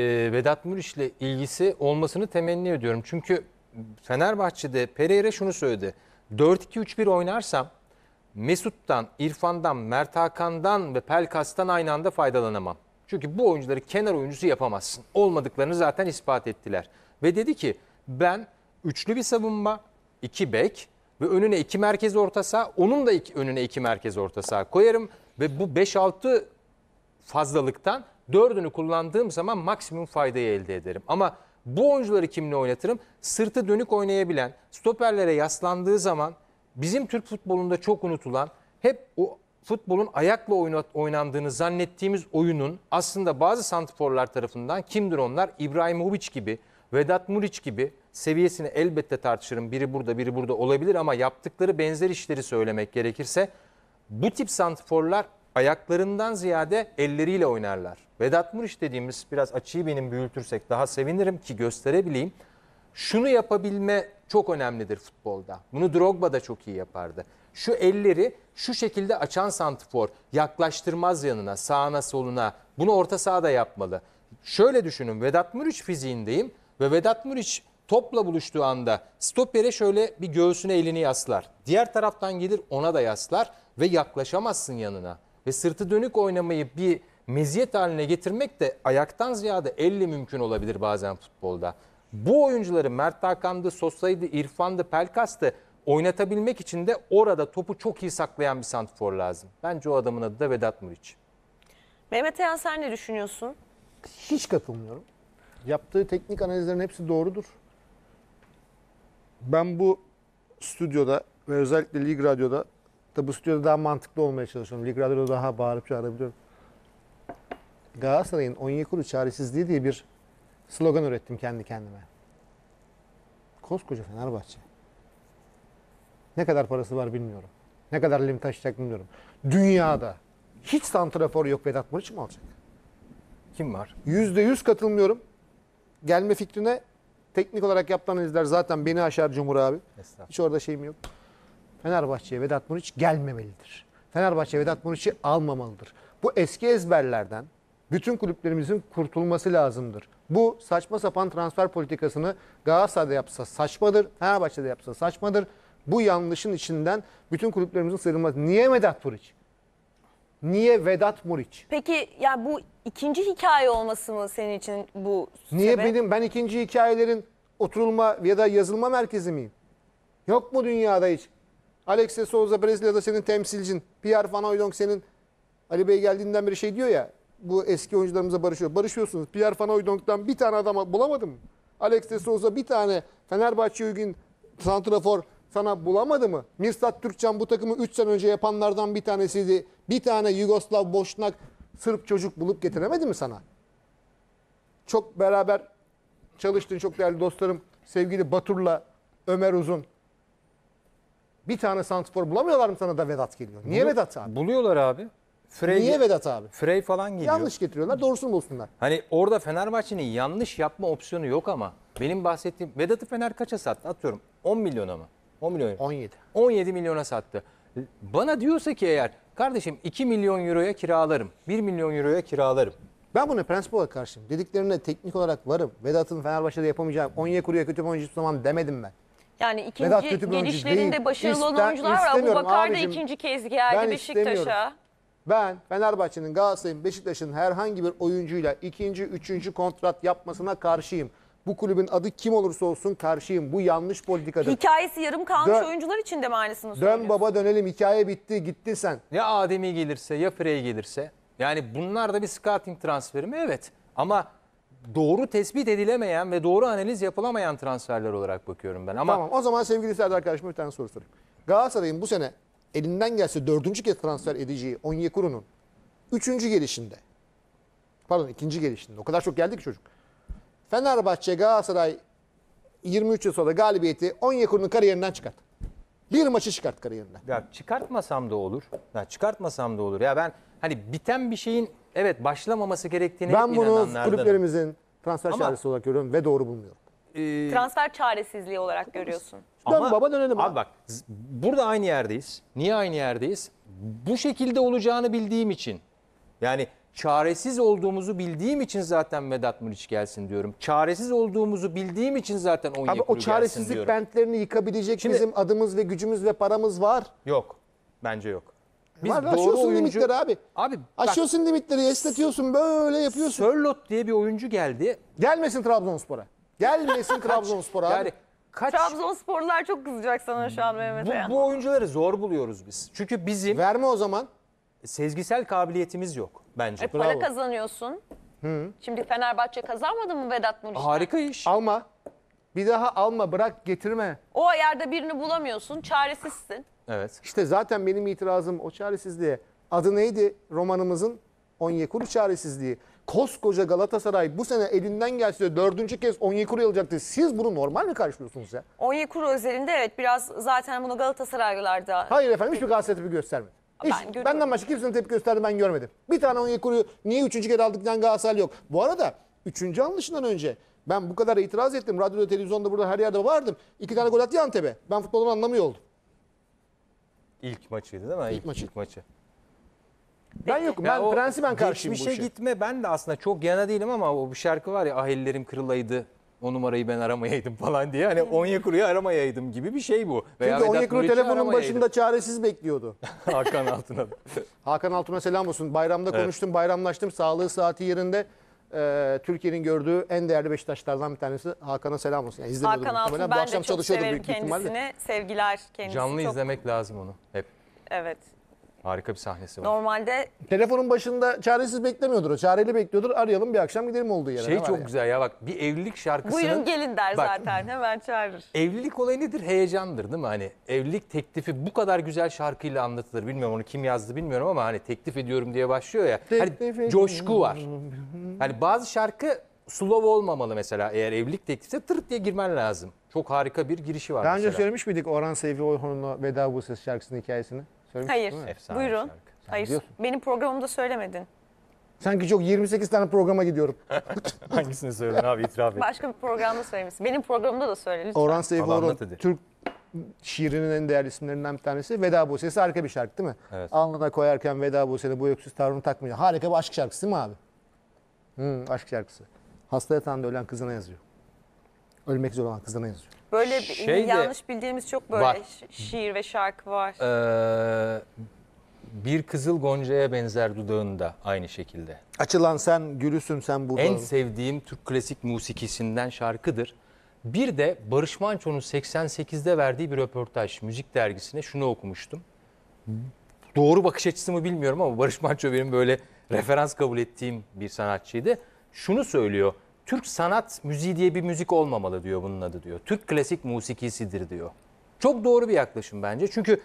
e, Vedat ile ilgisi olmasını temenni ediyorum. Çünkü Fenerbahçe'de Pereira şunu söyledi. 4-2-3-1 oynarsam Mesut'tan, İrfan'dan, Mert Hakan'dan ve Pelkas'tan aynı anda faydalanamam. Çünkü bu oyuncuları kenar oyuncusu yapamazsın. Olmadıklarını zaten ispat ettiler. Ve dedi ki ben üçlü bir savunma, iki bek ve önüne iki merkez orta saha, onun da iki, önüne iki merkez orta saha koyarım. Ve bu 5-6 fazlalıktan dördünü kullandığım zaman maksimum faydayı elde ederim. Ama bu oyuncuları kimle oynatırım? Sırtı dönük oynayabilen, stoperlere yaslandığı zaman bizim Türk futbolunda çok unutulan, hep o futbolun ayakla oynandığını zannettiğimiz oyunun aslında bazı santiforlar tarafından kimdir onlar? İbrahim İbrahimovic gibi, Vedat Muriç gibi seviyesini elbette tartışırım. Biri burada, biri burada olabilir ama yaptıkları benzer işleri söylemek gerekirse bu tip santiforlar ayaklarından ziyade elleriyle oynarlar. Vedat Muriç dediğimiz biraz açıyı benim büyütürsek daha sevinirim ki gösterebileyim. Şunu yapabilme çok önemlidir futbolda. Bunu Drogba da çok iyi yapardı. Şu elleri şu şekilde açan santifor yaklaştırmaz yanına, sağına, soluna. Bunu orta sahada yapmalı. Şöyle düşünün Vedat Muriç fiziğindeyim ve Vedat Muriç topla buluştuğu anda stopere şöyle bir göğsüne elini yaslar. Diğer taraftan gelir ona da yaslar ve yaklaşamazsın yanına. Ve sırtı dönük oynamayı bir meziyet haline getirmek de ayaktan ziyade elle mümkün olabilir bazen futbolda. Bu oyuncuları Mert Hakan'dı, Sosa'ydı, İrfan'dı, Pelkas'tı oynatabilmek için de orada topu çok iyi saklayan bir santfor lazım. Bence o adamın adı da Vedat Muriç. Mehmet Eyan sen ne düşünüyorsun? Hiç katılmıyorum. Yaptığı teknik analizlerin hepsi doğrudur. Ben bu stüdyoda ve özellikle Lig Radyo'da da bu stüdyoda daha mantıklı olmaya çalışıyorum. Lig Radyo'da daha bağırıp çağırabiliyorum. Galatasaray'ın Onyekuru çaresizliği diye bir slogan ürettim kendi kendime. Koskoca Fenerbahçe. Ne kadar parası var bilmiyorum. Ne kadar lim taşıyacak bilmiyorum. Dünyada hiç santrafor yok Vedat Muriç mi alacak? Kim var? Yüzde yüz katılmıyorum. Gelme fikrine teknik olarak yaptığın izler zaten beni aşar Cumhur abi. Hiç orada şeyim yok. Fenerbahçe'ye Vedat Muriç gelmemelidir. Fenerbahçe Vedat Muriç'i almamalıdır. Bu eski ezberlerden, bütün kulüplerimizin kurtulması lazımdır. Bu saçma sapan transfer politikasını Galatasaray'da yapsa saçmadır, Fenerbahçe'de yapsa saçmadır. Bu yanlışın içinden bütün kulüplerimizin sıyrılması. Niye Vedat Turiç? Niye Vedat Muriç? Peki yani bu ikinci hikaye olması mı senin için bu Niye sebep? benim ben ikinci hikayelerin oturulma ya da yazılma merkezi miyim? Yok mu dünyada hiç? Alex Souza Brezilya'da senin temsilcin. Pierre Van Hooydonk senin Ali Bey geldiğinden beri şey diyor ya bu eski oyuncularımıza barışıyor. Barışıyorsunuz. Pierre Van Hooydonk'tan bir tane adam bulamadım. mı? Alex de Souza bir tane Fenerbahçe uygun santrafor sana bulamadı mı? Mirsat Türkcan bu takımı 3 sene önce yapanlardan bir tanesiydi. Bir tane Yugoslav Boşnak Sırp çocuk bulup getiremedi mi sana? Çok beraber çalıştın çok değerli dostlarım sevgili Batur'la Ömer Uzun. Bir tane santrafor bulamıyorlar mı sana da Vedat geliyor? Niye Bulu Vedat abi? Buluyorlar abi. Frey, Niye Vedat abi? Frey falan geliyor. Yanlış getiriyorlar. Doğrusunu bulsunlar. Hani orada Fenerbahçe'nin yanlış yapma opsiyonu yok ama benim bahsettiğim Vedat'ı Fener kaça sattı? Atıyorum 10 milyona mı? 10 milyon. 17. 17 milyona sattı. Bana diyorsa ki eğer kardeşim 2 milyon euroya kiralarım. 1 milyon euroya kiralarım. Ben buna prensip olarak karşıyım. Dediklerine teknik olarak varım. Vedat'ın Fenerbahçe'de yapamayacağım. Onyekuru'ya kötü bir oyuncu tutmam demedim ben. Yani ikinci Vedat kötü gelişlerinde değil. başarılı olan İster- oyuncular var. Abu Bakar da ikinci kez geldi Ben Beşiktaş'a. Ben Fenerbahçe'nin, Galatasaray'ın, Beşiktaş'ın herhangi bir oyuncuyla ikinci, üçüncü kontrat yapmasına karşıyım. Bu kulübün adı kim olursa olsun karşıyım. Bu yanlış politikadır. Hikayesi yarım kalmış Dön- oyuncular için de mi aynısını Dön baba dönelim hikaye bitti gittin sen. Ya Adem'i gelirse ya Frey gelirse. Yani bunlar da bir scouting transferi mi? Evet. Ama doğru tespit edilemeyen ve doğru analiz yapılamayan transferler olarak bakıyorum ben. Ama Tamam o zaman sevgili Serdar arkadaşıma bir tane soru sorayım. Galatasaray'ın bu sene elinden gelse dördüncü kez transfer edeceği Onyekuru'nun üçüncü gelişinde pardon ikinci gelişinde o kadar çok geldi ki çocuk. Fenerbahçe Galatasaray 23 yıl sonra galibiyeti Onyekuru'nun kariyerinden çıkart. Bir maçı çıkart kariyerinden. Ya çıkartmasam da olur. Ya çıkartmasam da olur. Ya ben hani biten bir şeyin evet başlamaması gerektiğini Ben bunu kulüplerimizin transfer Ama- olarak görüyorum ve doğru bulmuyorum e, Transfer çaresizliği olarak görüyorsun. Ama baba dönelim. Abi bak burada aynı yerdeyiz. Niye aynı yerdeyiz? Bu şekilde olacağını bildiğim için. Yani çaresiz olduğumuzu bildiğim için zaten Vedat Muriç gelsin diyorum. Çaresiz olduğumuzu bildiğim için zaten Onyekuru Abi o gelsin çaresizlik diyorum. bentlerini yıkabilecek Şimdi- bizim adımız ve gücümüz ve paramız var. Yok. Bence yok. Biz Var, aşıyorsun limitleri abi. Abi bak, Aşıyorsun limitleri, esnetiyorsun, böyle yapıyorsun. Sörlot diye bir oyuncu geldi. Gelmesin Trabzonspor'a. Gelmesin Trabzonspor'a. Yani kaç Trabzonsporlular çok kızacak sana şu an Mehmet bu, bu oyuncuları zor buluyoruz biz. Çünkü bizim Verme o zaman. sezgisel kabiliyetimiz yok bence. E, para Bravo. kazanıyorsun. Şimdi Fenerbahçe kazanmadı mı Vedat Muriç'ten? Harika iş. Alma. Bir daha alma bırak getirme. O ayarda birini bulamıyorsun. Çaresizsin. Evet. İşte zaten benim itirazım o çaresizliğe. Adı neydi romanımızın? Onyekuru çaresizliği. Koskoca Galatasaray bu sene elinden gelse dördüncü kez Onyekuru'yu alacaktı. Siz bunu normal mi karşılıyorsunuz ya? Onyekuru özelinde evet biraz zaten bunu Galatasaraylılarda... Hayır efendim hiçbir Galatasaray tepki göstermedi. Hiç, ben benden başka kimsenin tepki gösterdi ben görmedim. Bir tane Onyekuru'yu niye üçüncü kez aldık diyen Galatasaray yok. Bu arada üçüncü alışından önce ben bu kadar itiraz ettim. Radyoda, televizyonda, burada her yerde vardım. İki tane gol attı Antep'e. Ben futbolun anlamıyor oldum. İlk maçıydı değil mi? İlk, ilk maçı. İlk maçı. Ben yokum. Ben Ya prensi ben karşıyım bu Geçmişe şey gitme ben de aslında çok yana değilim ama o bir şarkı var ya ahillerim kırılaydı. O numarayı ben aramayaydım falan diye. Hani Onyekuru'yu aramayaydım gibi bir şey bu. Veya Çünkü Onyekuru telefonun başında çaresiz bekliyordu. Hakan Altın'a. Hakan Altun'a selam olsun. Bayramda konuştum, bayramlaştım. Sağlığı saati yerinde. Ee, Türkiye'nin gördüğü en değerli Beşiktaşlardan bir tanesi Hakan'a selam olsun. Yani Hakan muhtemelen. Altun Bu ben de akşam çok severim büyük ihtimalle. Sevgiler kendisi Canlı çok. izlemek lazım onu hep. Evet. Harika bir sahnesi var. Normalde Telefonun başında çaresiz beklemiyordur o. Çareli bekliyordur. Arayalım bir akşam gidelim olduğu yere. şey çok ya? güzel ya bak bir evlilik şarkısının... buyurun gelin der Bak, zaten hemen çağırır. Evlilik olayı nedir? Heyecandır değil mi? Hani evlilik teklifi bu kadar güzel şarkıyla anlatılır. Bilmiyorum onu kim yazdı bilmiyorum ama hani teklif ediyorum diye başlıyor ya. Hani teklif Hani coşku var. Hani bazı şarkı slow olmamalı mesela. Eğer evlilik teklifse tırt diye girmen lazım. Çok harika bir girişi var Daha önce söylemiş miydik Orhan Seyfi Orhan'la Veda Bu Ses şarkısının hikayesini? Söylemiştik Hayır. Efsane Buyurun. şarkı. Hayır. biliyorsun. Benim programımda söylemedin. Sanki çok 28 tane programa gidiyorum. Hangisini söyledin abi itiraf et. Başka bir programda söylemişsin. Benim programımda da söyle lütfen. Orhan Valla Seyfoğlu Türk şiirinin en değerli isimlerinden bir tanesi. Veda Buse'si harika bir şarkı değil mi? Evet. Alnına koyarken Veda Buse'ni bu öksüz tavrını takmayacağım. Harika bir aşk şarkısı değil mi abi? Hı, aşk şarkısı. Hasta yatağında ölen kızına yazıyor ölmek zor olan kızlarına yazıyor. Böyle şey bir, de, yanlış bildiğimiz çok böyle var. şiir ve şarkı var. Ee, bir kızıl goncaya benzer dudağında aynı şekilde. Açılan sen gülüsün sen burada. En sevdiğim Türk klasik musikisinden şarkıdır. Bir de Barış Manço'nun 88'de verdiği bir röportaj müzik dergisine şunu okumuştum. Doğru bakış açısı mı bilmiyorum ama Barış Manço benim böyle referans kabul ettiğim bir sanatçıydı. Şunu söylüyor. Türk sanat müziği diye bir müzik olmamalı diyor bunun adı diyor. Türk klasik musikisidir diyor. Çok doğru bir yaklaşım bence. Çünkü